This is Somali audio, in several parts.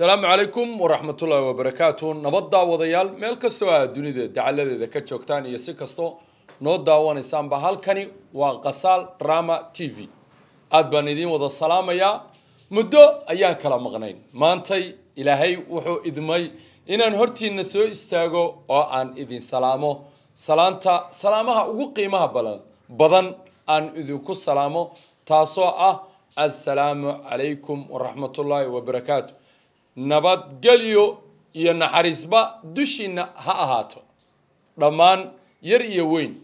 asalaamu calaykum waraxmatullaahi wabarakaatu nabad daawadayaal meel kastoo aa dunida dacaladeeda ka joogtaan iyo si kasto noo daawanaysaanba halkani waa qasaal drama t v aad baan idiin wada salaamayaa muddo ayaan kala maqnayn maantay ilaahay wuxuu idmay inaan hortiinna soo istaago oo aan idin salaamo salaanta salaamaha ugu qiimaha badan badan aan idinku salaamo taasoo ah assalaamu calaykum waraxmatullaahi wabarakaatu nabadgelyo iyo naxariisba dushiinna ha ahaato dhammaan yar iyo weyn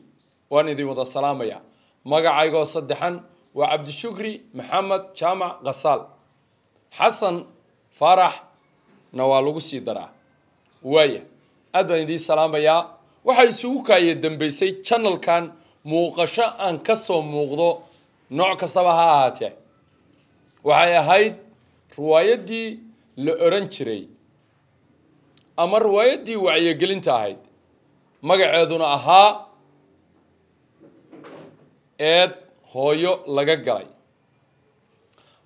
waan idin wada salaamayaa magacaygoo saddexan waa cabdishukri maxamed jaamac khasaal xasan faarax waa lagu sii daraa waaya aad baan idiin salaamayaa waxaa isugu kaaya dambaysay janalkan muuqasho aan ka soo muuqdo nooc kastaba ha ahaatee waxay ahayd riwaayaddii la oran jiray ama riwaayaddii wacyigelinta ahayd magaceeduna ahaa eed hooyo laga galay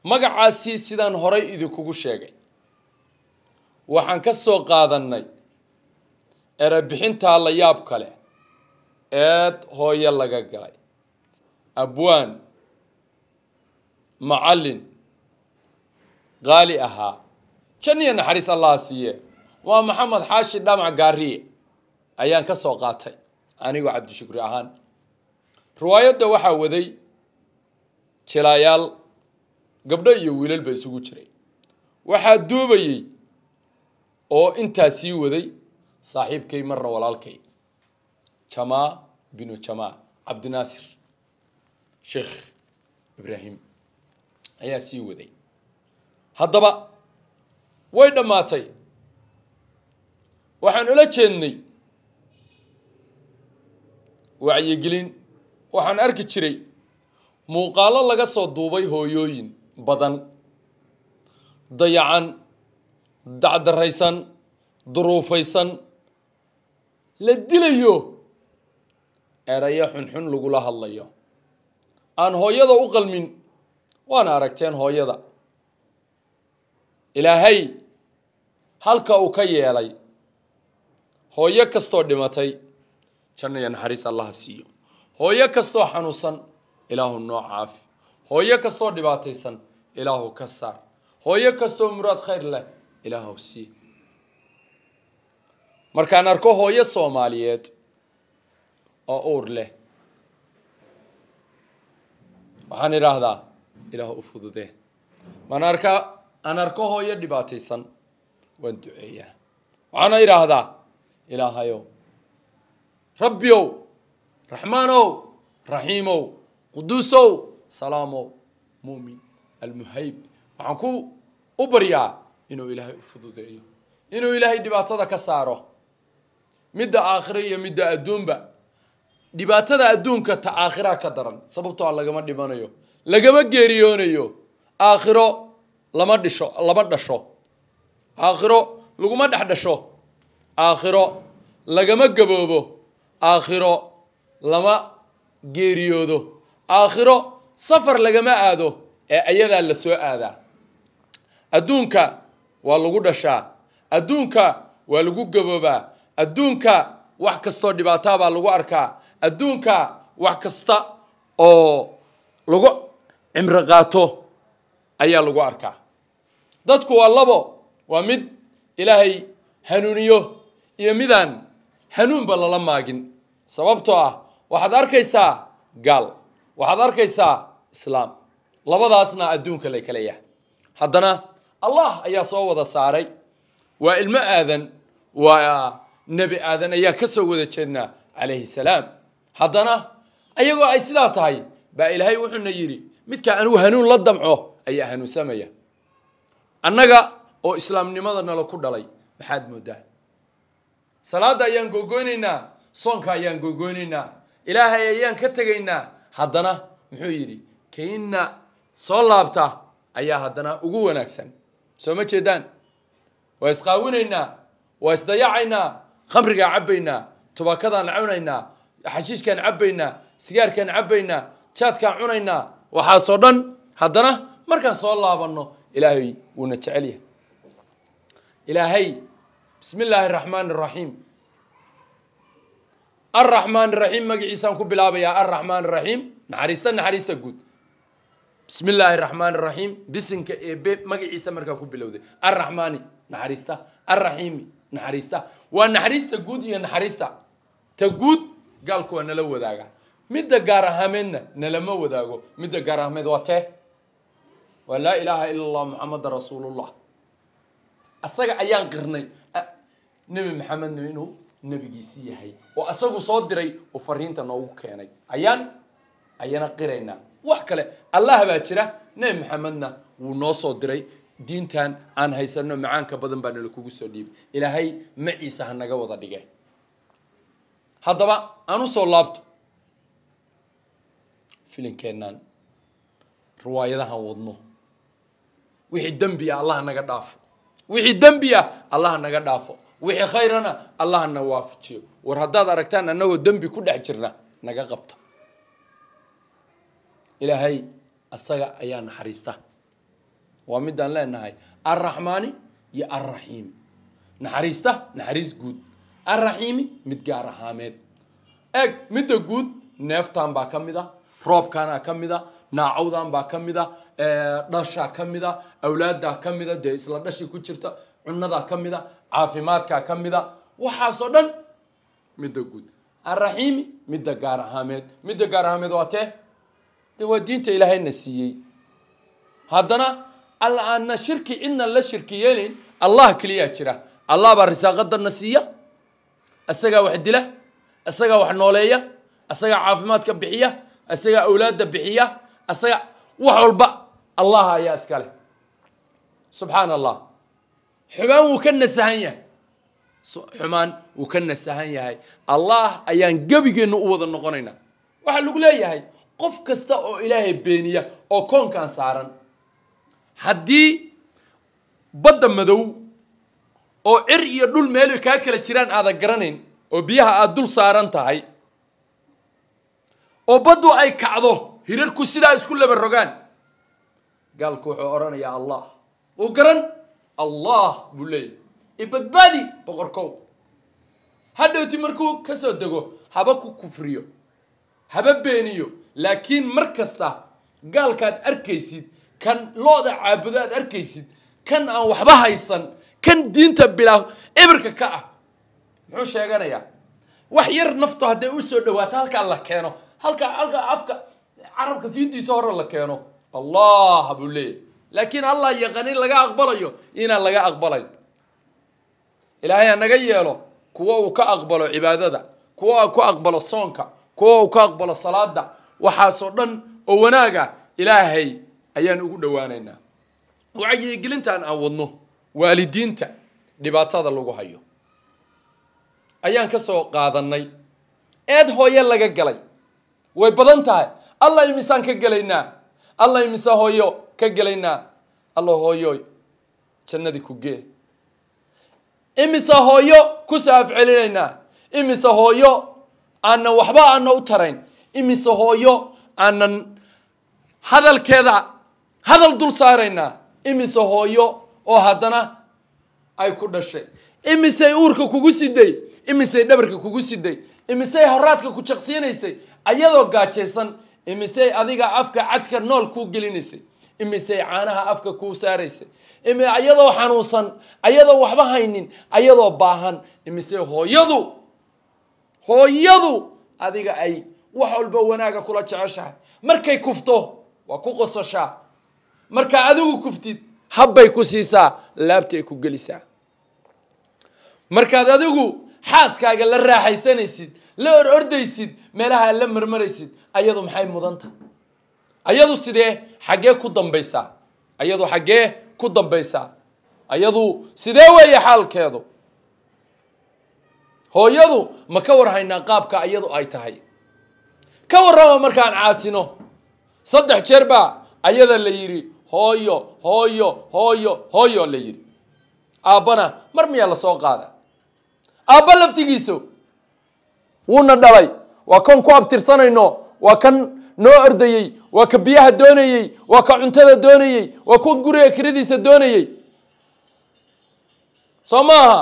magacaasi sidaan horay idinkugu sheegay waxaan ka soo qaadannay erebixintaa la yaab kale eed hooyo laga galay abwaan macallin qaali ahaa janniya naxariis allaha siiye waa maxamed xaashi dhamac gaariye ayaan ka soo qaatay anigoo cabdishukri ahaan riwaayadda waxaa waday jilaayaal gabdho iyo wiilal ba isugu jiray waxaa duubayey oo intaa sii waday saaxiibkay marna walaalkay jamaa binu jamaa cabdinaasir sheekh ibraahim ayaa sii waday haddaba way dhammaatay waxaan ula jeednay wacyigelin waxaan arki jiray muuqaalo laga soo duubay hooyooyin badan dayacan dacdaraysan duruufaysan la dilayo erayo xunxun lagula hadlayo aan hooyada u qalmin waana aragteen hooyada ilaahay halka uu ka yeelay hooyo kastoo dhimatay janna iyo naxariis allaha siiyo hooyo kastoo xanuunsan ilaahu noo caafi hooyo kastoo dhibaataysan ilaahu ka saar hooyo kastoo muraad khayr leh ilaahu sii markaan arko hooyo soomaaliyeed oo uur leh waxaan idhaahdaa ilaah u fududee maan arkaa aan arko hooyo dhibaataysan waan duceeyaa waxaana idhaahdaa ilaahayow rabbiow raxmaanow raxiimow quduusow salaamow muumin almuhayb waxaan ku u baryaa inuu ilaahay u fududeeyo inuu ilaahay dhibaatada ka saaro midda aakhira iyo midda adduunba dhibaatada adduunka ta aakhiraa ka daran sababtoo ah lagama dhibanayo lagama geeriyoonayo aakhiro lama dhisho lama dhasho aakhiro laguma dhex dhasho aakhiro lagama gaboobo aakhiro lama geeriyoodo aakhiro safar lagama aado ee ayadaa la soo aadaa adduunka waa lagu dhashaa adduunka waa lagu gaboobaa adduunka wax kastoo dhibaataa baa lagu arkaa adduunka wax kasta oo lagu cimro qaato ayaa lagu arkaa dadku waa labo waa mid ilaahay hanuuniyo iyo midaan hanuunba lala maagin sababtoo ah waxaad arkaysaa gaal waxaad arkaysaa islaam labadaasna adduunka la kala yahay haddana allah ayaa soo wada saaray waa ilmo aadan waa nebi aadan ayaa ka soo wada jeednaa calayhi salaam haddana ayagoo ay sidaa tahay baa ilaahay wuxuuna yidhi midkaa anigu hanuun la damco ayaa hanuunsamaya annaga oo islaamnimada nala ku dhalay maxaad moodaa salaada ayaan googoynaynaa soonka ayaan googoynaynaa ilaahay ayaan ka tegaynaa haddana muxuu yidhi kainna soo laabta ayaa haddana ugu wanaagsan soo ma jeedaan waa isqaawinaynaa waa isdayacaynaa khamrigaan cabbaynaa tubaakadaan cunaynaa xashiishkaan cabbaynaa sigaarkaan cabbaynaa jaadkaan cunaynaa waxaasoo dhan haddana markaan soo laabanno ilaahay wuuna jecel yahay ilaahay bismi illaahi araxmaani araxiim alraxmaan raxiim magaciisaan ku bilaabayaa alraxmaan raxiim naxariista naxariista guud bismi illaahi araxmaan araxiim bisinka eebe magaciisa markaa ku bilowday alraxmaani naxariista alraxiimi naxariista waa naxariista guud iyo naxariista ta guud gaalku waa nala wadaagaa midda gaar ahaameedna nalama wadaago midda gaar ahaameed waa tee waa laa ilaaha ila allah muxamada rasuulullah asaga ayaan qirnay nebi maxamedna inuu nebigiisi yahay oo asagu soo diray oo fariinta noogu keenay ayaan ayana qiraynaa wax kale allah baa jira nebi maxamedna wuu noo soo diray diintan aan haysano macaanka badan baa nala kugu soo dhiibay ilaahay maciisa ha naga wada dhige haddaba aan usoo laabto filinkeennaan riwaayadahan wadno wixii dembi ah allah naga dhaafo wixii dembi dembiya ah allah naga dhaafo wixii khayrana allah na waafajiyo war haddaad aragtaan annagoo dembi ku dhex jirna naga qabto ilaahay asaga ayaa naxariista waa midaan leenahay arraxmaani iyo arraxiimi naxariista naxariis guud arraxiimi mid gaar ahaameed eeg midda guud neeftan baa ka mid a ah roobkaana ka mida naacawdan baa ka a dhashaa ka mida awlaadaa ka mida dee isla dhashi ku jirta cunadaa ka mida caafimaadkaa ka mida waxaasoo dhan midda guud araxiimi midda gaar ahaameed midda gaar ahaameed waa tee de waa diinta ilaahayna siiyey haddana alla aanna shirki cidnan la shirki yeelin allah keliyaa jira allah baa risaaqadanna siiya isagaa wax dila isagaa wax nooleeya isagaa caafimaadka bixiya isagaa awlaadda bixiya isaga wax walba allah ayaa iskale subxaan allah xumaan wuu ka nasahan yahay xumaan wuu ka nasahan yahay allah ayaan gebigeenna u wada noqonaynaa waxaa lagu leeyahay qof kasta oo ilaahay beeniya oo koonkan saaran haddii badda madow oo cir iyo dhul meelu kaa kala jiraan aada garanayn oo biyaha aada dul saaran tahay oo baddu ay kacdo hirarku sidaa isku laba rogaan gaalku wuxuu odhanayaa allah uu garan allah buu leeyahy ibadbaadi boqorkow hadhowti markuu ka soo dego haba ku kufriyo haba beeniyo laakiin mar kasta gaalkaad arkaysid kan looda caabudo aad arkaysid kan aan waxba haysan kan diinta bilaah ibirka ka ah muxuu sheeganayaa wax yar nafto hadday u soo dhawaato halkaan la keeno halka halka afka carabka fiintiisa hore la keeno allah buu leeyahy laakiin allah yaqan in laga aqbalayo inaan laga aqbalayn ilaahay naga yeelo kuwa uu ka aqbalo cibaadada kuwa uu ka aqbalo soonka kuwa uu ka aqbalo salaada waxaasoo dhan oo wanaaga ilaahay ayaan ugu dhowaanaynaa wacyigelintan aan wadno waalidiinta dhibaatada lagu hayo ayaan ka soo qaadannay eed hooye laga galay way badan tahay alla imisaan ka gelaynaa alla imise hooyo ka gelaynaa alla hooyoy jannadi ku gee imise hooyo ku saaf celinaynaa imise hooyo aanan waxba aana u tarayn imise hooyo aanan hadalkeeda hadal dul saaraynaa imise hooyo oo haddana ay ku dhashay imisay uurka kugu siday imisay dhabarka kugu siday imisay horaadka ku jaqsiinaysay ayadoo gaajaysan imisey adiga afka cadka nool kuu gelinaysay imisey caanaha afka kuu saaraysay imi ayadoo xanuunsan ayadoo waxba haynin ayadoo baahan imise hooyadu hooyadu adiga ay wax walba wanaaga kula jeceshahay markay kufto waa ku qosashaa markaa adigu kuftid habbay ku siisaa laabtay ku gelisaa markaad adigu xaaskaaga la raaxaysanaysid la or ordaysid meelaha la marmaraysid ayadu maxay mudanta ayadu sidee xaggee ku dambaysaa ayadu xaggee ku dambaysaa ayadu sidee weeye xaalkeedu hooyadu ma ka war haynaa qaabka iyadu ay tahay ka warrama markaan caasino saddex jeer baa ayada la yidhi hooyo hooyo hooyo hooyo la yidhi aabbana mar miyaa la soo qaada aabba laftigiiso wuuna dhalay waa kan ku abtirsanayno waa kan noo ordayey waa ka biyaha doonayey waa ka cuntada doonayey waa ku guriga kiradiisa doonayey soo ma aha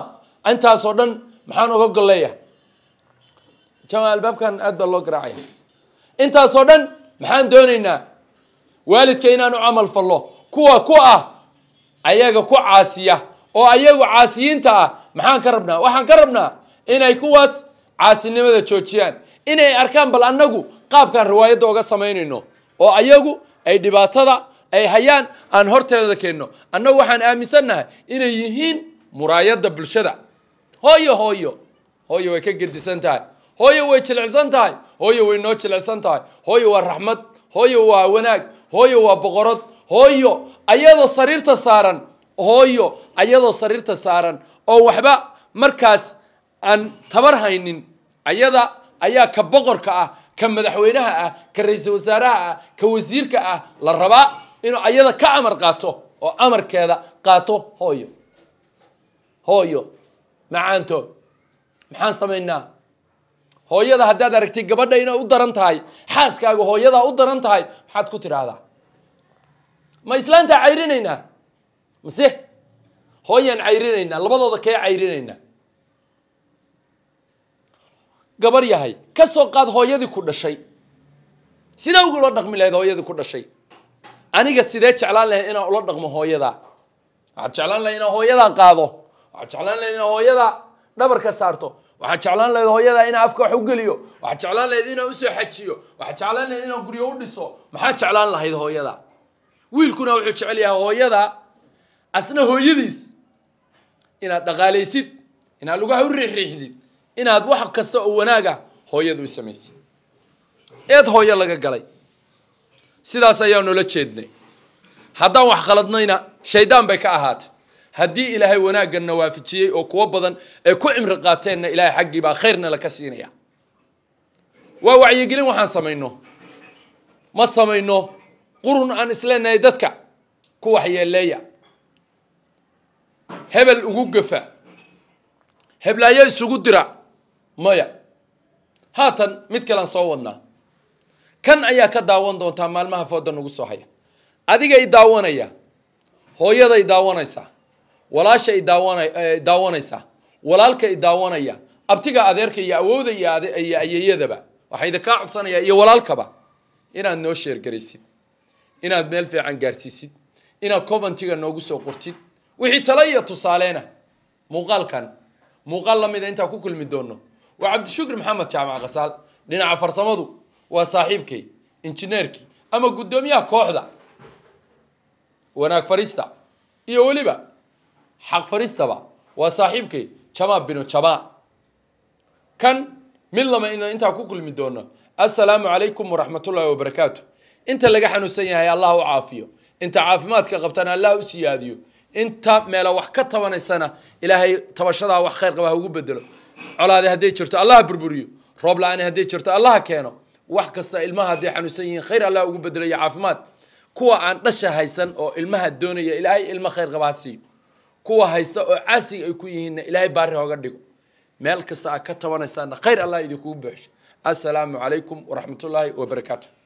intaasoo dhan maxaan uga gol leeyahay jamaa albaabkan aad baa loo garaacaya intaasoo dhan maxaan doonaynaa waalidka inaanu camal fallo kuwa ku ah ayaga ku caasiya oo ayagu caasiyiinta ah maxaan ka rabnaa waxaan ka rabnaa inay kuwaas caasinimada joojiyaan inay arkaan bal annagu qaabkaan riwaayadda oga samaynayno oo ayagu ay dhibaatada ay hayaan aan horteeda keenno annagu waxaan aaminsannahay inay yihiin muraayadda bulshada hooyo hooyo hooyo way ka gedisan tahay hooyo way jilicsan tahay hooyo way noo jilicsan tahay hooyo waa raxmad hooyo waa wanaag hooyo waa boqorad hooyo ayadoo sariirta saaran hooyo ayadoo sariirta saaran oo waxba markaas aan tabar haynin ayada ayaa ka boqorka ah ka madaxweynaha ah ka ra-iisul wasaaraha ah ka wasiirka ah la rabaa inuu ayada ka amar qaato oo amarkeeda qaato hooyo hooyo macaanto maxaan samaynaa hooyada haddaad aragtay gabadha inay u daran tahay xaaskaaga hooyadaa u daran tahay maxaad ku tidhaahdaa ma islaantaa cayrinaynaa mase hooyaan cayrinaynaa labadooda kee cayrinaynaa gabar yahay ka soo qaad hooyadii ku dhashay sidee ugula dhaqmi lahayd hooyadii ku dhashay aniga sidee jeclaan lahayd inaan ula dhaqmo hooyadaa waxaad jeclaan lahayd inaan hooyadaa qaado waxaad jeclaan lahayd inaan hooyadaa dhabar ka saarto waxaad jeclaan lahayd hooyadaa inaan afka wax u geliyo waxaad jeclaan lahayd inaa usoo xajiyo waxaad jeclaan lahayd inaa guryo u dhiso maxaad jeclaan lahayd hooyadaa wiilkuna wuxuu jecel yahay hooyadaa asna hooyadiis inaad dhaqaalaysid inaad lugaha u hawriixriixdid inaad wax kasta oo wanaaga hooyadu u samaysid eed hooyo laga galay sidaas ayaa noola jeednay haddaan wax khaladnayna shaydaan bay ka ahaatay haddii ilaahay wanaagganna waafijiyey oo kuwo badan ay ku cimri qaateenna ilaahay xaggii baa khayrna laka siinaya waa wacyigelin waxaan samayno ma samayno qurun aan isleenahay dadka ku waxyeelleeya hebel ugu gafa heblaayo isugu dira maya haatan mid kalean soo wadnaa kan ayaa ka daawan doontaa maalmaha fooda nagu soo haya adigay daawanaya hooyaday daawanaysaa walaashay e, daawanaysaa walaalkay daawanaya abtiga adeerka iyo awowda iyo ayeyadaba waxaa idinkaa codsanaya iyo walaalkaba inaad noo sheergaraysid inaad meel fiican gaarsiisid inaad covantiga noogu soo qortid wixii tale iyo tusaaleena muuqaalkan muuqaal la mida intaa ku kulmi doonno waa cabdishukr maxamed jaamac khasaal dhinaca farsamadu waa saaxiibkay injineerkii ama guddoomiyaha kooxda wanaag farista iyo weliba xaq faristaba waa saaxiibkay jama binu jama kan mid lama intaa ku kulmi doono assalaamu calaykum waraxmat waraxmatullaahi wabarakaatu inta laga xanuunsan yahay allah u caafiyo inta caafimaadka qabtana allah u siyaadiyo inta meela wax ka tabanaysana ilaahay tabashadaa wax khayr qaba ha ugu bedelo colaadi hadday jirto allaha burburiyo roob la-aani hadday jirto allaha keeno wax kasta ilmaha hadday xanuunsan yihiin khayr allah ugu bedelayo caafimaad kuwa aan dhasha haysan oo ilmaha doonaya ilaahay ilmo khayr qaba siiyo kuwa haysta oo caasiga ay ku yihiinna ilaahay baari hooga dhigo meel kasta aad ka tabanaysaana khayr allah idinkugu buuxsho assalaamu calaykum waraxmatullaahi wabarakaatu